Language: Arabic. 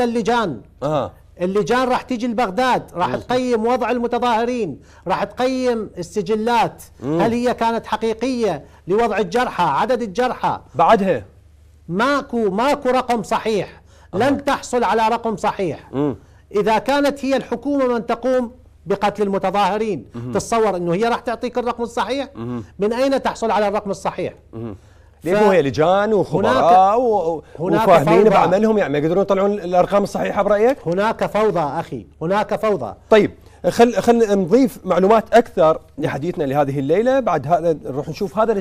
اللجان أه. اللجان راح تيجي لبغداد راح تقيم وضع المتظاهرين راح تقيم السجلات مم. هل هي كانت حقيقية لوضع الجرحى عدد الجرحى بعدها ماكو ماكو رقم صحيح أه. لن تحصل على رقم صحيح مم. إذا كانت هي الحكومة من تقوم بقتل المتظاهرين مم. تتصور أنه هي راح تعطيك الرقم الصحيح مم. من أين تحصل على الرقم الصحيح مم. هو لجان وخبراء وفاهمين بعملهم يعني ما يقدرون يطلعون الارقام الصحيحه برايك؟ هناك فوضى اخي، هناك فوضى. طيب خل خل نضيف معلومات اكثر لحديثنا لهذه الليله، بعد هذا نروح نشوف هذا